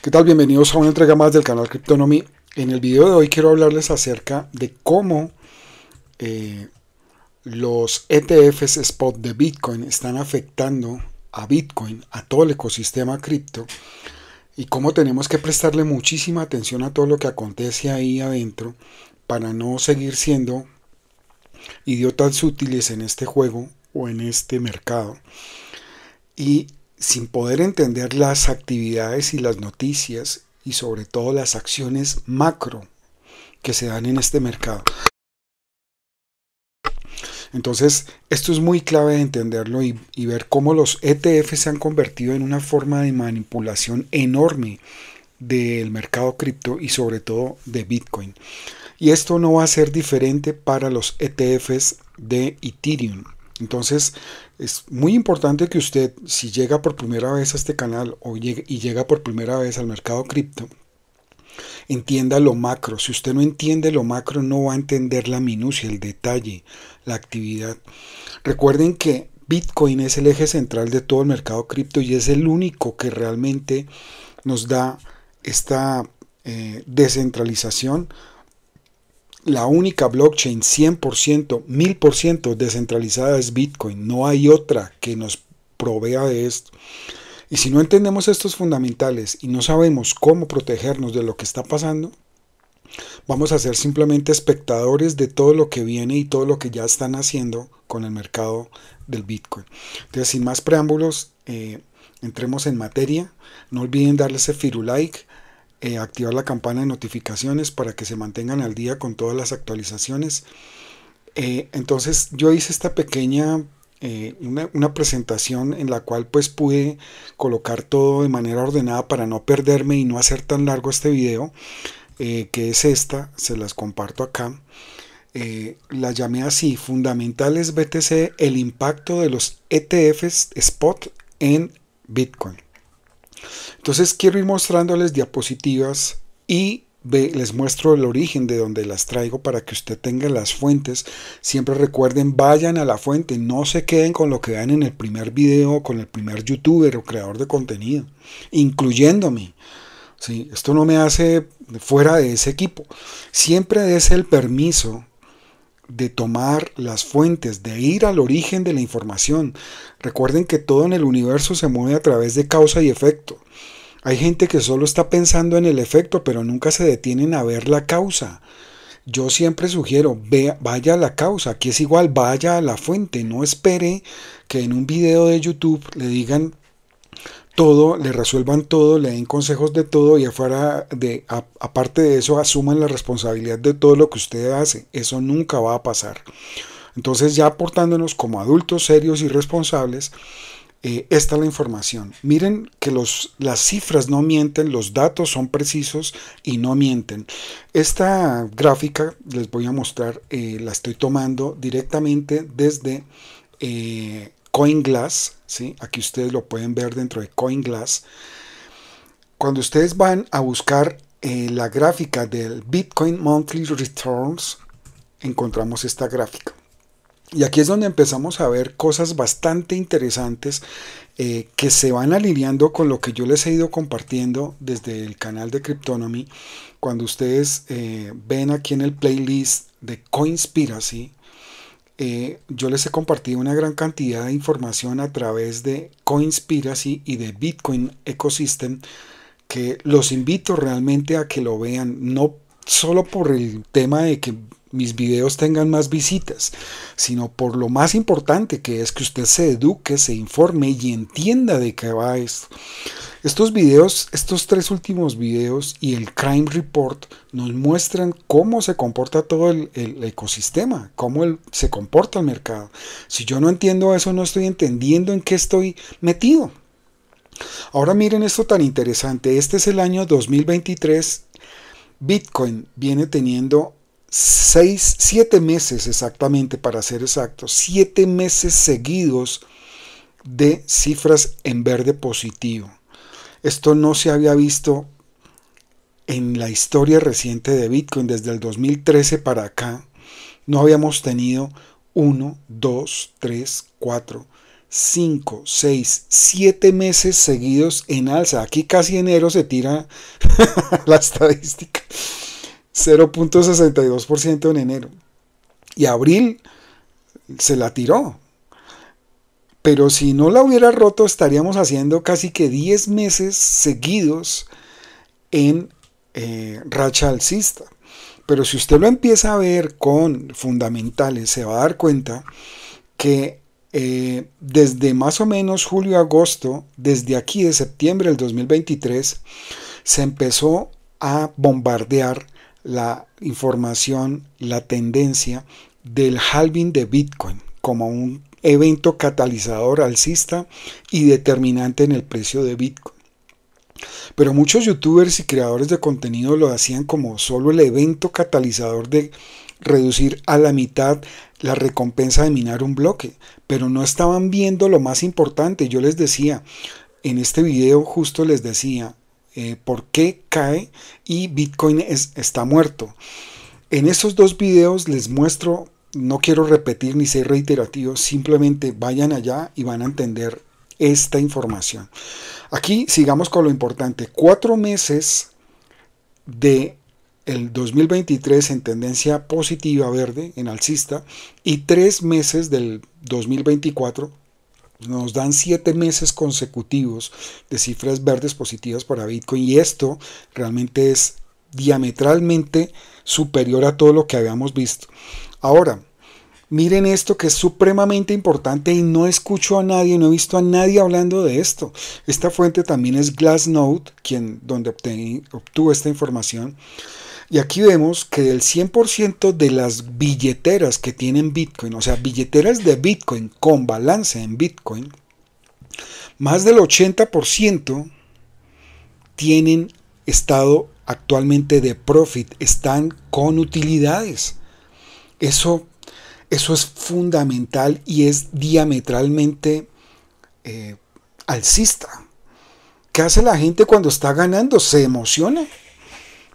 ¿Qué tal? Bienvenidos a una entrega más del canal Cryptonomy. En el video de hoy quiero hablarles acerca de cómo eh, los ETFs spot de Bitcoin están afectando a Bitcoin, a todo el ecosistema cripto, y cómo tenemos que prestarle muchísima atención a todo lo que acontece ahí adentro para no seguir siendo idiotas útiles en este juego o en este mercado. Y sin poder entender las actividades y las noticias y sobre todo las acciones macro que se dan en este mercado. Entonces, esto es muy clave de entenderlo y, ver cómo los ETF se han convertido en una forma de manipulación enorme del mercado cripto y sobre todo de Bitcoin. Y esto no va a ser diferente para los ETFs de Ethereum. Entonces, es muy importante que usted, si llega por primera vez a este canal o y llega por primera vez al mercado cripto, entienda lo macro. Si usted no entiende lo macro, no va a entender la minucia, el detalle, la actividad. Recuerden que Bitcoin es el eje central de todo el mercado cripto y es el único que realmente nos da esta eh, descentralización la única blockchain 100%, 1000% descentralizada es Bitcoin. No hay otra que nos provea de esto. Y si no entendemos estos fundamentales y no sabemos cómo protegernos de lo que está pasando, vamos a ser simplemente espectadores de todo lo que viene y todo lo que ya están haciendo con el mercado del Bitcoin. Entonces, sin más preámbulos, eh, entremos en materia. No olviden darle ese firulike eh, activar la campana de notificaciones para que se mantengan al día con todas las actualizaciones. Eh, entonces yo hice esta pequeña, eh, una, presentación en la cual pues pude colocar todo de manera ordenada para no perderme y no hacer tan largo este video, que es esta, se las comparto acá. la llamé así, fundamentales BTC, el impacto de los ETFs spot en Bitcoin. Entonces quiero ir mostrándoles diapositivas y les muestro el origen de donde las traigo para que usted tenga las fuentes. Siempre recuerden, vayan a la fuente, no se queden con lo que vean en el primer video, con el primer youtuber o creador de contenido, incluyéndome. ¿sí? Esto no me hace fuera de ese equipo. Siempre es el permiso de tomar las fuentes, de ir al origen de la información. Recuerden que todo en el universo se mueve a través de causa y efecto. Hay gente que solo está pensando en el efecto, pero nunca se detienen a ver la causa. Yo siempre sugiero, vaya a la causa, aquí es igual, vaya a la fuente, no espere que en un video de YouTube le digan todo, le resuelvan todo, le den consejos de todo y afuera de, aparte de eso asuman la responsabilidad de todo lo que usted hace. Eso nunca va a pasar. Entonces ya aportándonos como adultos serios y responsables, eh, esta es la información. Miren que los, las cifras no mienten, los datos son precisos y no mienten. Esta gráfica les voy a mostrar, eh, la estoy tomando directamente desde eh, CoinGlass, ¿sí? aquí ustedes lo pueden ver dentro de CoinGlass. Cuando ustedes van a buscar eh, la gráfica del Bitcoin Monthly Returns, encontramos esta gráfica. Y aquí es donde empezamos a ver cosas bastante interesantes eh, que se van alineando con lo que yo les he ido compartiendo desde el canal de Cryptonomy. Cuando ustedes eh, ven aquí en el playlist de Coinspiracy, eh, yo les he compartido una gran cantidad de información a través de Coinspiracy y de Bitcoin Ecosystem que los invito realmente a que lo vean, no solo por el tema de que mis videos tengan más visitas, sino por lo más importante que es que usted se eduque, se informe y entienda de qué va esto. Estos videos, estos tres últimos videos y el Crime Report nos muestran cómo se comporta todo el, ecosistema, cómo se comporta el mercado. Si yo no entiendo eso, no estoy entendiendo en qué estoy metido. Ahora miren esto tan interesante. Este es el año 2023. Bitcoin viene teniendo 6 7 meses exactamente, para ser exacto, 7 meses seguidos de cifras en verde positivo. Esto no se había visto en la historia reciente de Bitcoin, desde el 2013 para acá, no habíamos tenido 1, 2, 3, 4, 5, 6, 7 meses seguidos en alza. Aquí casi enero se tira la estadística. 0.62% en enero. Y abril se la tiró. Pero si no la hubiera roto, estaríamos haciendo casi que 10 meses seguidos en eh, racha alcista. Pero si usted lo empieza a ver con fundamentales, se va a dar cuenta que eh, desde más o menos julio-agosto, desde aquí de septiembre del 2023, se empezó a bombardear la información, la tendencia del halving de Bitcoin como un evento catalizador alcista y determinante en el precio de Bitcoin. Pero muchos youtubers y creadores de contenido lo hacían como solo el evento catalizador de reducir a la mitad la recompensa de minar un bloque, pero no estaban viendo lo más importante. Yo les decía, en este video justo les decía, eh, por qué cae y Bitcoin está muerto. En esos dos videos les muestro, no quiero repetir ni ser reiterativo, simplemente vayan allá y van a entender esta información. Aquí sigamos con lo importante. Cuatro meses de el 2023 en tendencia positiva verde, en alcista, y tres meses del 2024 nos dan siete meses consecutivos de cifras verdes positivas para Bitcoin y esto realmente es diametralmente superior a todo lo que habíamos visto. Ahora, Miren esto que es supremamente importante y no escucho a nadie, no he visto a nadie hablando de esto. Esta fuente también es Glassnode, quien, donde obtuvo esta información. Y aquí vemos que del 100% de las billeteras que tienen Bitcoin, o sea, billeteras de Bitcoin con balance en Bitcoin, más del 80% tienen estado actualmente de profit, están con utilidades. Eso, eso es fundamental y es diametralmente eh, alcista. ¿Qué hace la gente cuando está ganando? Se emociona.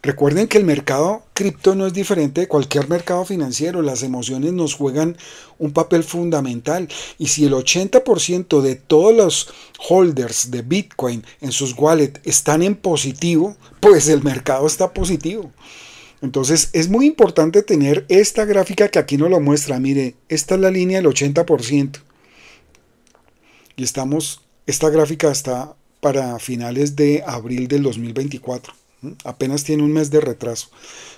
Recuerden que el mercado cripto no es diferente de cualquier mercado financiero. Las emociones nos juegan un papel fundamental. Y si el 80% de todos los holders de Bitcoin en sus wallets están en positivo, pues el mercado está positivo. Entonces es muy importante tener esta gráfica que aquí nos lo muestra. Mire, esta es la línea del 80%. Y estamos, esta gráfica está para finales de abril del 2024. Apenas tiene un mes de retraso.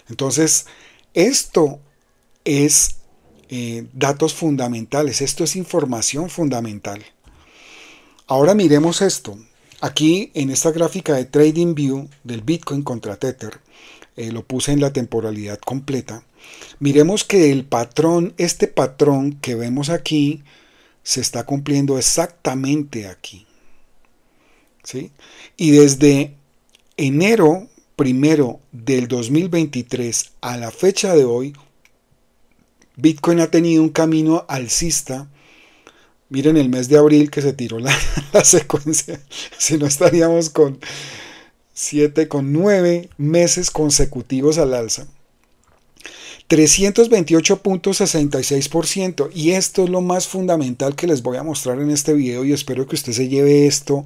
Entonces, esto es eh, datos fundamentales, esto es información fundamental. Ahora miremos esto. Aquí en esta gráfica de Trading View. del Bitcoin contra Tether, eh, lo puse en la temporalidad completa. Miremos que el patrón, este patrón que vemos aquí, se está cumpliendo exactamente aquí. ¿sí? Y desde enero primero del 2023 a la fecha de hoy, Bitcoin ha tenido un camino alcista. Miren el mes de abril que se tiró la, secuencia. Si no estaríamos con 7, con 9 meses consecutivos al alza. 328.66%. Y esto es lo más fundamental que les voy a mostrar en este video y espero que usted se lleve esto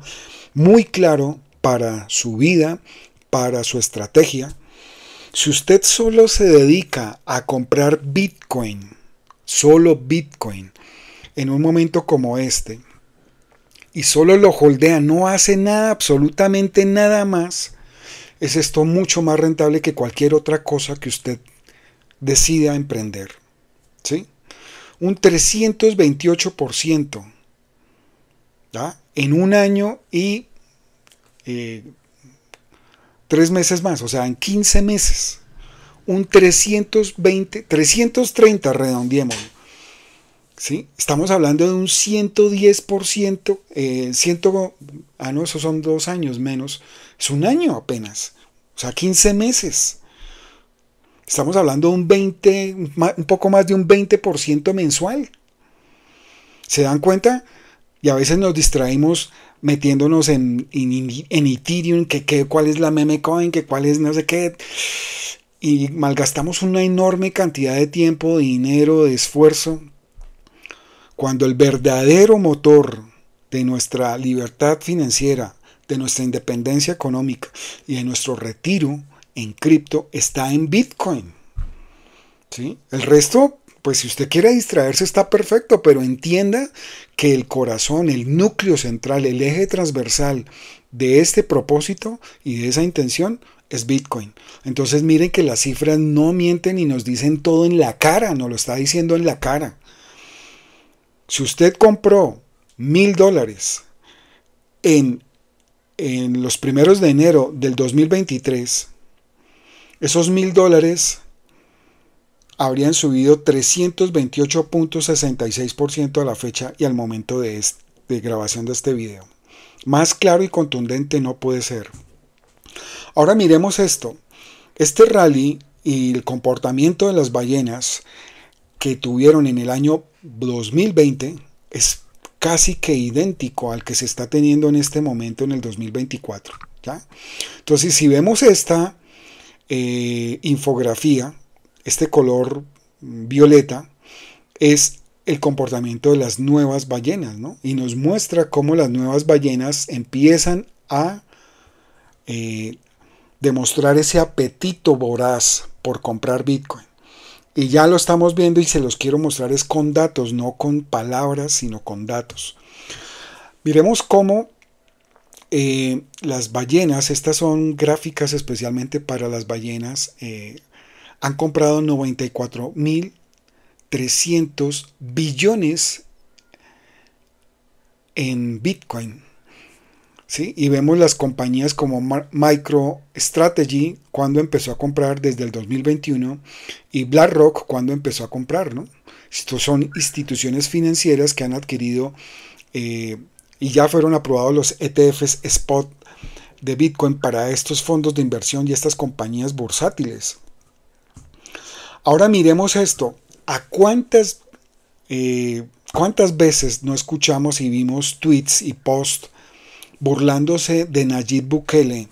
muy claro para su vida, para su estrategia, si usted solo se dedica a comprar Bitcoin, solo Bitcoin, en un momento como este, y solo lo holdea, no hace nada, absolutamente nada más, es esto mucho más rentable que cualquier otra cosa que usted decida emprender. ¿Sí? Un 328%. ¿ya? En un año y eh, tres meses más, o sea, en 15 meses, un 320, 330 redondiemos. ¿sí? Estamos hablando de un 110%, eh, 100, ah, no, eso son dos años menos, es un año apenas, o sea, 15 meses. Estamos hablando de un 20, un poco más de un 20% mensual. ¿Se dan cuenta? Y a veces nos distraímos metiéndonos en, en, Ethereum, que, cuál es la meme coin, que cuál es no sé qué. Y malgastamos una enorme cantidad de tiempo, de dinero, de esfuerzo, cuando el verdadero motor de nuestra libertad financiera, de nuestra independencia económica y de nuestro retiro en cripto está en Bitcoin. ¿Sí? El resto pues si usted quiere distraerse está perfecto, pero entienda que el corazón, el núcleo central, el eje transversal de este propósito y de esa intención es Bitcoin. Entonces miren que las cifras no mienten y nos dicen todo en la cara, nos lo está diciendo en la cara. Si usted compró mil dólares en, en los primeros de enero del 2023, esos mil dólares habrían subido 328.66% a la fecha y al momento de, este, grabación de este video. Más claro y contundente no puede ser. Ahora miremos esto. Este rally y el comportamiento de las ballenas que tuvieron en el año 2020 es casi que idéntico al que se está teniendo en este momento en el 2024. Entonces, si vemos esta eh, infografía, este color violeta es el comportamiento de las nuevas ballenas, ¿no? Y nos muestra cómo las nuevas ballenas empiezan a eh, demostrar ese apetito voraz por comprar Bitcoin. Y ya lo estamos viendo y se los quiero mostrar es con datos, no con palabras, sino con datos. Miremos cómo eh, las ballenas, estas son gráficas especialmente para las ballenas eh, han comprado 94.300 billones en Bitcoin. ¿Sí? Y vemos las compañías como MicroStrategy cuando empezó a comprar desde el 2021 y BlackRock cuando empezó a comprar. ¿no? Estos son instituciones financieras que han adquirido eh, y ya fueron aprobados los ETFs spot de Bitcoin para estos fondos de inversión y estas compañías bursátiles. Ahora miremos esto. ¿A cuántas, eh, cuántas veces no escuchamos y vimos tweets y posts burlándose de Nayib Bukele?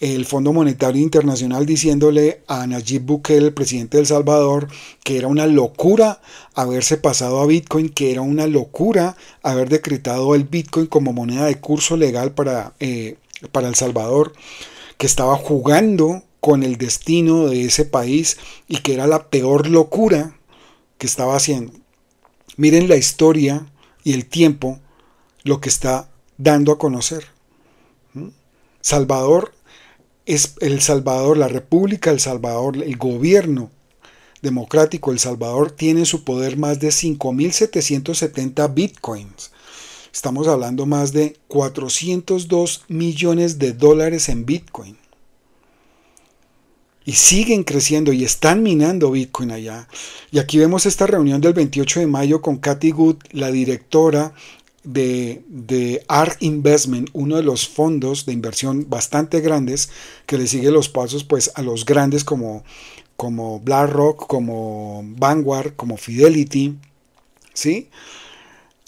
el Fondo Monetario Internacional diciéndole a Nayib Bukele, el presidente de El Salvador, que era una locura haberse pasado a Bitcoin, que era una locura haber decretado el Bitcoin como moneda de curso legal para, eh, para El Salvador, que estaba jugando con el destino de ese país y que era la peor locura que estaba haciendo. Miren la historia y el tiempo lo que está dando a conocer. Salvador es El Salvador, la República El Salvador, el gobierno democrático El Salvador tiene en su poder más de 5.770 bitcoins. Estamos hablando más de 402 millones de dólares en bitcoin y siguen creciendo y están minando Bitcoin allá. Y aquí vemos esta reunión del 28 de mayo con Cathy Good, la directora de, de Investment, uno de los fondos de inversión bastante grandes que le sigue los pasos pues, a los grandes como, como BlackRock, como Vanguard, como Fidelity, ¿sí?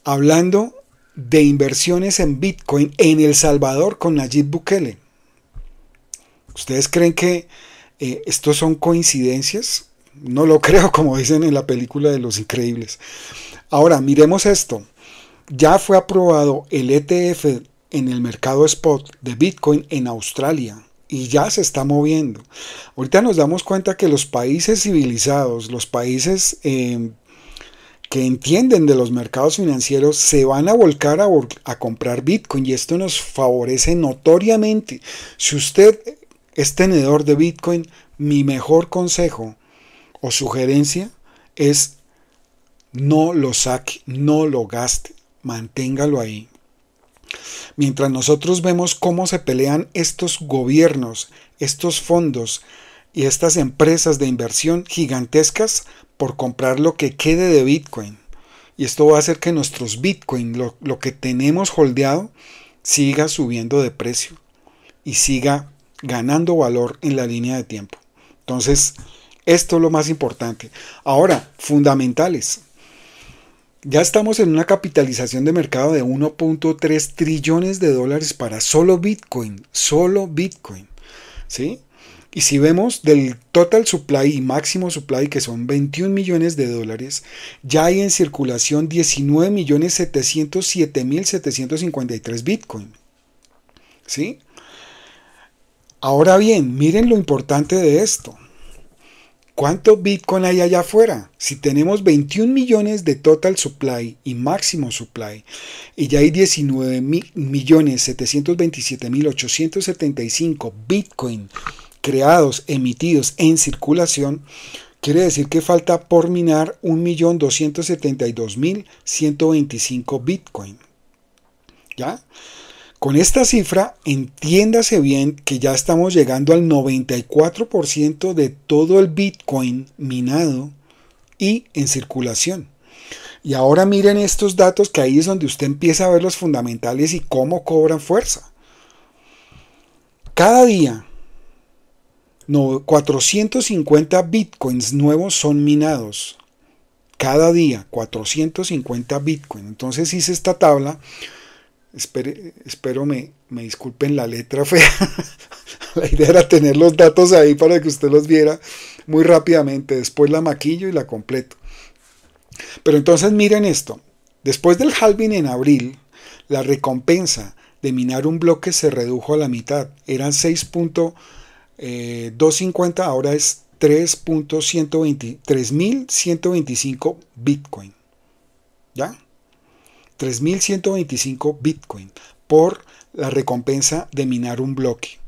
Hablando de inversiones en Bitcoin en El Salvador con Nayib Bukele. ¿Ustedes creen que eh, ¿Estos son coincidencias? No lo creo, como dicen en la película de Los Increíbles. Ahora, miremos esto. Ya fue aprobado el ETF en el mercado spot de Bitcoin en Australia y ya se está moviendo. Ahorita nos damos cuenta que los países civilizados, los países eh, que entienden de los mercados financieros, se van a volcar a comprar Bitcoin y esto nos favorece notoriamente. Si usted es este tenedor de Bitcoin, mi mejor consejo o sugerencia es no lo saque, no lo gaste, manténgalo ahí. Mientras nosotros vemos cómo se pelean estos gobiernos, estos fondos y estas empresas de inversión gigantescas por comprar lo que quede de Bitcoin. Y esto va a hacer que nuestros Bitcoin, lo, que tenemos holdeado, siga subiendo de precio y siga ganando valor en la línea de tiempo. Entonces, esto es lo más importante. Ahora, fundamentales. Ya estamos en una capitalización de mercado de 1.3 trillones de dólares para solo Bitcoin, solo Bitcoin. ¿Sí? Y si vemos del total supply y máximo supply, que son 21 millones de dólares, ya hay en circulación 19.707.753 Bitcoin. ¿Sí? Ahora bien, miren lo importante de esto. cuánto Bitcoin hay allá afuera? Si tenemos 21 millones de total supply y máximo supply, y ya hay 19.727.875 Bitcoin creados, emitidos en circulación, quiere decir que falta por minar 1.272.125 Bitcoin. ¿Ya? Con esta cifra, entiéndase bien que ya estamos llegando al 94% de todo el Bitcoin minado y en circulación. Y ahora miren estos datos que ahí es donde usted empieza a ver los fundamentales y cómo cobran fuerza. Cada día, 450 bitcoins nuevos son minados. Cada día, 450 bitcoins. Entonces hice esta tabla espero me, disculpen la letra fea. la idea era tener los datos ahí para que usted los viera muy rápidamente. Después la maquillo y la completo. Pero entonces miren esto. Después del halving en abril, la recompensa de minar un bloque se redujo a la mitad. Eran 6.250, eh, ahora es 3.125 Bitcoin. ¿Ya? 3.125 Bitcoin por la recompensa de minar un bloque.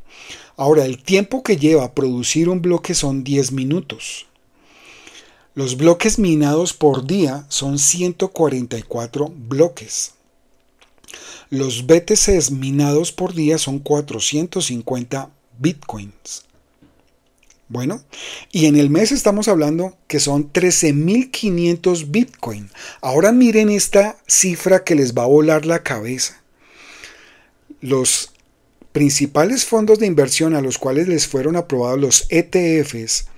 Ahora, el tiempo que lleva producir un bloque son 10 minutos. Los bloques minados por día son 144 bloques. Los BTCs minados por día son 450 bitcoins. Bueno, y en el mes estamos hablando que son 13.500 Bitcoin. Ahora miren esta cifra que les va a volar la cabeza. Los principales fondos de inversión a los cuales les fueron aprobados los ETFs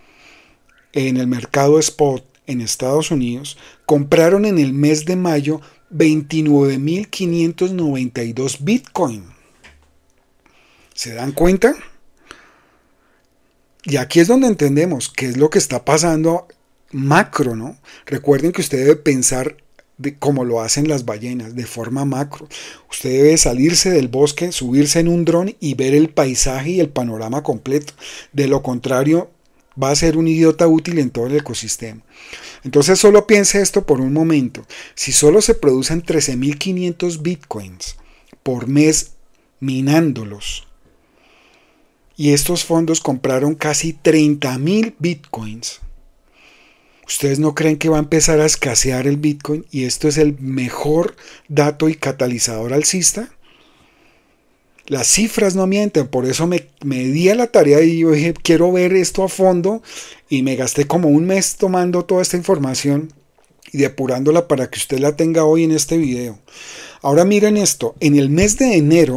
en el mercado spot en Estados Unidos compraron en el mes de mayo 29.592 Bitcoin. ¿Se dan cuenta? Y aquí es donde entendemos qué es lo que está pasando macro, ¿no? Recuerden que usted debe pensar como lo hacen las ballenas, de forma macro. Usted debe salirse del bosque, subirse en un dron y ver el paisaje y el panorama completo. De lo contrario, va a ser un idiota útil en todo el ecosistema. Entonces solo piense esto por un momento. Si solo se producen 13.500 bitcoins por mes minándolos, y estos fondos compraron casi 30 mil bitcoins. ¿Ustedes no creen que va a empezar a escasear el bitcoin y esto es el mejor dato y catalizador alcista? Las cifras no mienten, por eso me, di a la tarea y yo dije, quiero ver esto a fondo y me gasté como un mes tomando toda esta información y depurándola para que usted la tenga hoy en este video. Ahora miren esto, en el mes de enero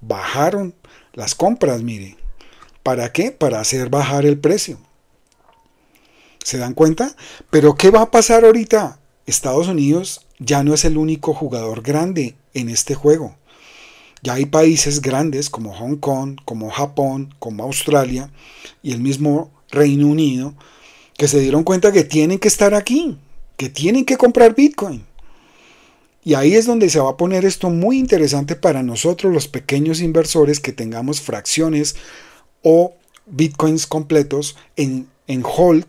bajaron las compras, mire. ¿Para qué? Para hacer bajar el precio. ¿Se dan cuenta? Pero ¿qué va a pasar ahorita? Estados Unidos ya no es el único jugador grande en este juego. Ya hay países grandes como Hong Kong, como Japón, como Australia y el mismo Reino Unido que se dieron cuenta que tienen que estar aquí, que tienen que comprar Bitcoin. Y ahí es donde se va a poner esto muy interesante para nosotros los pequeños inversores que tengamos fracciones o bitcoins completos en, en hold,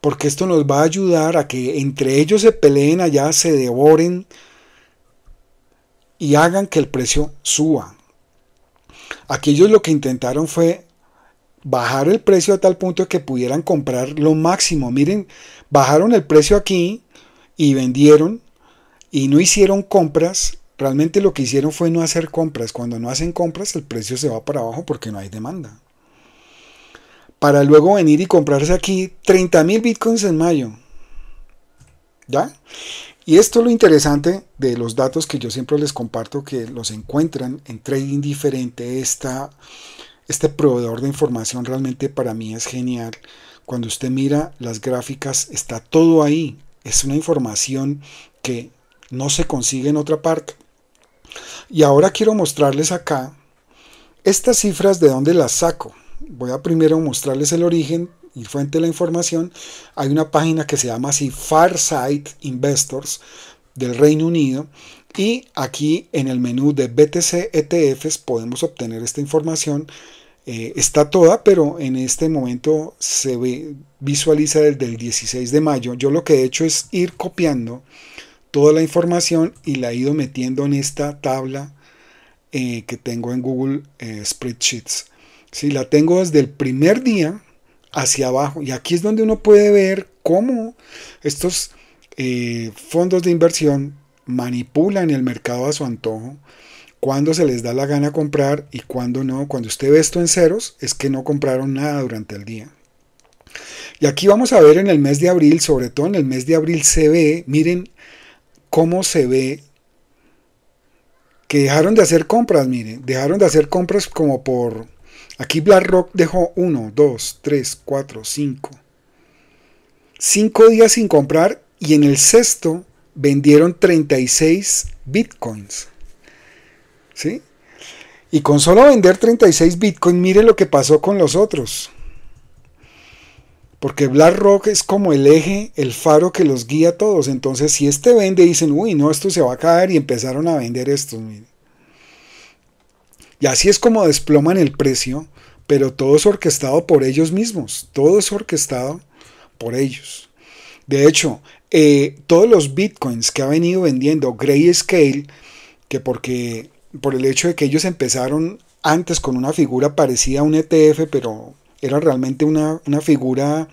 porque esto nos va a ayudar a que entre ellos se peleen allá, se devoren y hagan que el precio suba. Aquellos lo que intentaron fue bajar el precio a tal punto que pudieran comprar lo máximo. Miren, bajaron el precio aquí y vendieron y no hicieron compras, realmente lo que hicieron fue no hacer compras. Cuando no hacen compras, el precio se va para abajo porque no hay demanda. Para luego venir y comprarse aquí 30 mil bitcoins en mayo. ¿Ya? Y esto es lo interesante de los datos que yo siempre les comparto, que los encuentran en Trading Diferente. Esta, este proveedor de información realmente para mí es genial. Cuando usted mira las gráficas, está todo ahí. Es una información que no se consigue en otra parte. Y ahora quiero mostrarles acá estas cifras de dónde las saco. Voy a primero mostrarles el origen y fuente de la información. Hay una página que se llama así Farsight Investors del Reino Unido y aquí en el menú de BTC ETFs podemos obtener esta información. Eh, está toda, pero en este momento se visualiza desde el 16 de mayo. Yo lo que he hecho es ir copiando toda la información y la he ido metiendo en esta tabla eh, que tengo en Google eh, Spreadsheets. la tengo desde el primer día hacia abajo. Y aquí es donde uno puede ver cómo estos eh, fondos de inversión manipulan el mercado a su antojo, cuando se les da la gana comprar y cuando no. Cuando usted ve esto en ceros, es que no compraron nada durante el día. Y aquí vamos a ver en el mes de abril, sobre todo en el mes de abril se ve, miren cómo se ve que dejaron de hacer compras, miren, dejaron de hacer compras como por... Aquí BlackRock dejó 1, 2, 3, 4, 5. 5 días sin comprar y en el sexto vendieron 36 bitcoins. ¿Sí? Y con solo vender 36 bitcoins, miren lo que pasó con los otros. Porque BlackRock es como el eje, el faro que los guía a todos. Entonces, si este vende, dicen, uy, no, esto se va a caer y empezaron a vender estos. Y así es como desploman el precio, pero todo es orquestado por ellos mismos. Todo es orquestado por ellos. De hecho, eh, todos los bitcoins que ha venido vendiendo Grayscale, que porque por el hecho de que ellos empezaron antes con una figura parecida a un ETF, pero era realmente una, figura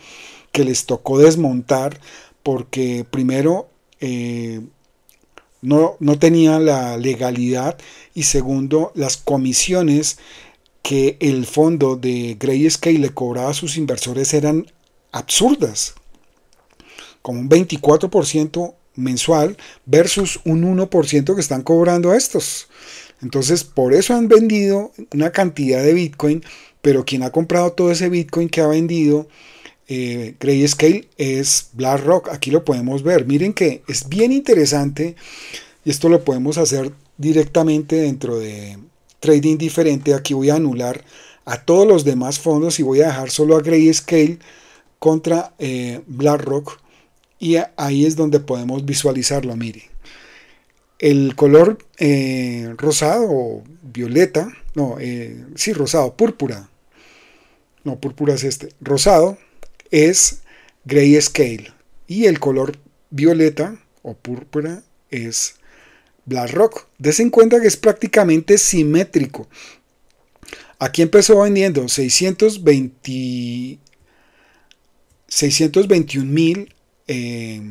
que les tocó desmontar porque primero eh, no, no tenía la legalidad y segundo las comisiones que el fondo de Grayscale le cobraba a sus inversores eran absurdas, como un 24% mensual versus un 1% que están cobrando a estos. Entonces, por eso han vendido una cantidad de Bitcoin pero quien ha comprado todo ese Bitcoin que ha vendido eh, Grayscale es BlackRock. Aquí lo podemos ver. Miren que es bien interesante. Y esto lo podemos hacer directamente dentro de Trading Diferente. Aquí voy a anular a todos los demás fondos y voy a dejar solo a Grayscale contra eh, BlackRock. Y ahí es donde podemos visualizarlo. Miren. El color eh, rosado o violeta, no, eh, sí, rosado, púrpura, no púrpura es este, rosado, es gray scale y el color violeta o púrpura es BlackRock. rock. en cuenta que es prácticamente simétrico. Aquí empezó vendiendo 620, 621 mil eh,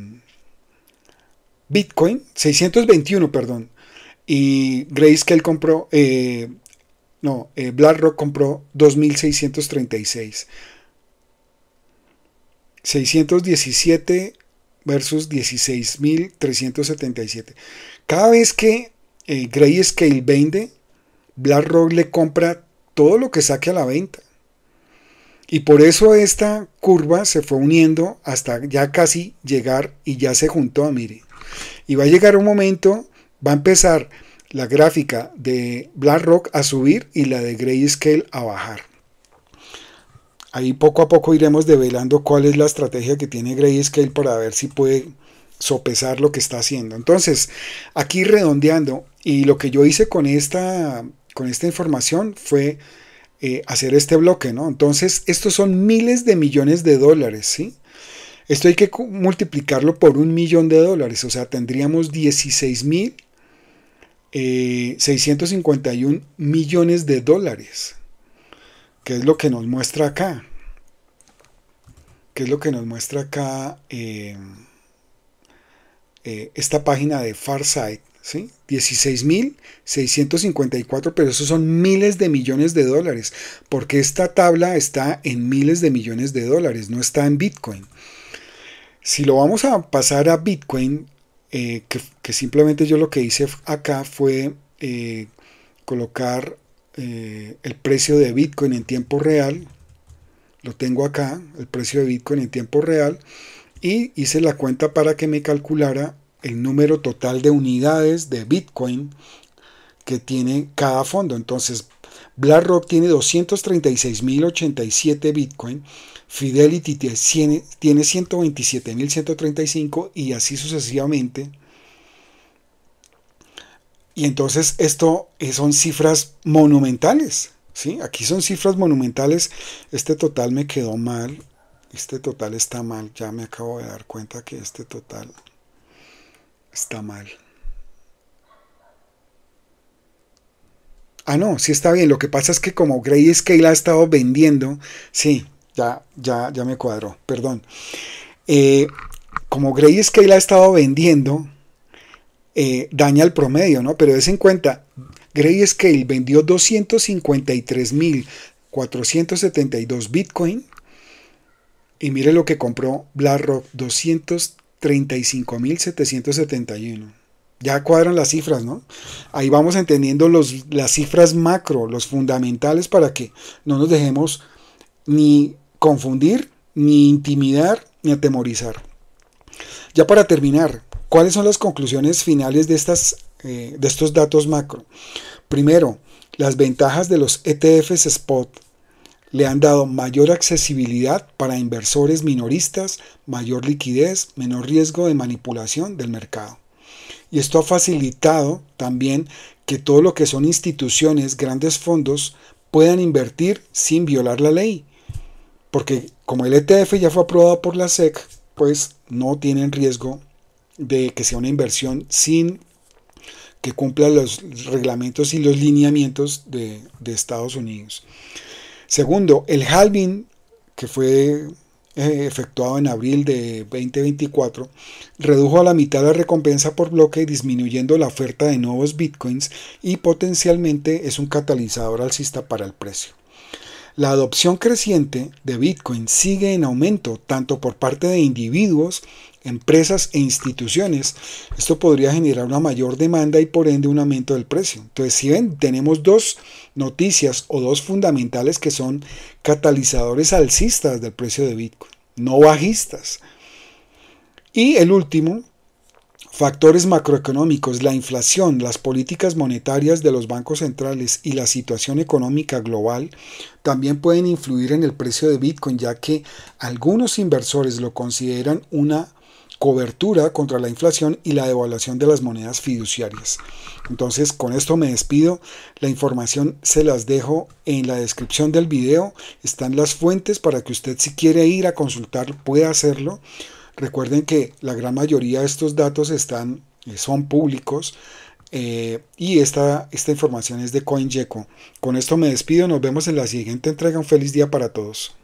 Bitcoin, 621, perdón. Y Grayscale compró, eh, no, eh, BlackRock compró 2.636. 617 versus 16.377. Cada vez que eh, Grayscale vende, BlackRock le compra todo lo que saque a la venta. Y por eso esta curva se fue uniendo hasta ya casi llegar y ya se juntó, mire. Y va a llegar un momento, va a empezar la gráfica de BlackRock a subir y la de Grayscale a bajar. Ahí poco a poco iremos develando cuál es la estrategia que tiene Grayscale para ver si puede sopesar lo que está haciendo. Entonces, aquí redondeando, y lo que yo hice con esta, con esta información fue eh, hacer este bloque, ¿no? Entonces, estos son miles de millones de dólares, ¿sí? Esto hay que multiplicarlo por un millón de dólares, o sea, tendríamos 16 mil 651 eh, millones de dólares, que es lo que nos muestra acá. Que es lo que nos muestra acá eh, eh, esta página de Farsight. ¿Sí? 16.654, pero eso son miles de millones de dólares, porque esta tabla está en miles de millones de dólares, no está en Bitcoin. Si lo vamos a pasar a Bitcoin, eh, que, simplemente yo lo que hice acá fue eh, colocar eh, el precio de Bitcoin en tiempo real. Lo tengo acá, el precio de Bitcoin en tiempo real. Y hice la cuenta para que me calculara el número total de unidades de Bitcoin que tiene cada fondo. Entonces, BlackRock tiene 236.087 Bitcoin, Fidelity tiene 127.135 y así sucesivamente. Y entonces esto son cifras monumentales. ¿sí? Aquí son cifras monumentales. Este total me quedó mal. Este total está mal. Ya me acabo de dar cuenta que este total está mal. Ah, no, sí está bien. Lo que pasa es que como Grayscale ha estado vendiendo, sí, ya, ya, ya me cuadró, perdón. Eh, como Grayscale ha estado vendiendo, eh, daña el promedio, ¿no? Pero des en cuenta, Grayscale vendió 253.472 Bitcoin y mire lo que compró BlackRock, 235.771. Ya cuadran las cifras, ¿no? Ahí vamos entendiendo las cifras macro, los fundamentales para que no nos dejemos ni confundir, ni intimidar, ni atemorizar. Ya para terminar, ¿cuáles son las conclusiones finales de, estas, eh, de estos datos macro? Primero, las ventajas de los ETFs spot le han dado mayor accesibilidad para inversores minoristas, mayor liquidez, menor riesgo de manipulación del mercado y esto ha facilitado también que todo lo que son instituciones, grandes fondos, puedan invertir sin violar la ley. Porque como el ETF ya fue aprobado por la SEC, pues no tienen riesgo de que sea una inversión sin que cumpla los reglamentos y los lineamientos de, de Estados Unidos. Segundo, el halving, que fue eh, efectuado en abril de 2024, redujo a la mitad la recompensa por bloque disminuyendo la oferta de nuevos bitcoins y potencialmente es un catalizador alcista para el precio. La adopción creciente de Bitcoin sigue en aumento tanto por parte de individuos empresas e instituciones, esto podría generar una mayor demanda y por ende un aumento del precio. Entonces, si ven, tenemos dos noticias o dos fundamentales que son catalizadores alcistas del precio de Bitcoin, no bajistas. Y el último, Factores macroeconómicos, la inflación, las políticas monetarias de los bancos centrales y la situación económica global también pueden influir en el precio de Bitcoin, ya que algunos inversores lo consideran una cobertura contra la inflación y la devaluación de las monedas fiduciarias. Entonces con esto me despido, la información se las dejo en la descripción del video, están las fuentes para que usted si quiere ir a consultar pueda hacerlo. Recuerden que la gran mayoría de estos datos están, eh, son públicos eh, y esta, esta información es de CoinGecko. Con esto me despido, nos vemos en la siguiente entrega, un feliz día para todos.